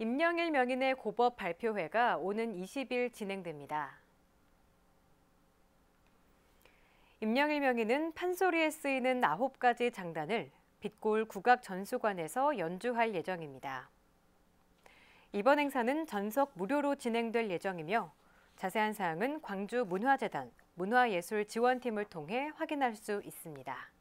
임영일 명인의 고법 발표회가 오는 20일 진행됩니다. 임영일 명인은 판소리에 쓰이는 9가지 장단을 빛골 국악 전수관에서 연주할 예정입니다. 이번 행사는 전석 무료로 진행될 예정이며 자세한 사항은 광주 문화재단 문화예술지원팀을 통해 확인할 수 있습니다.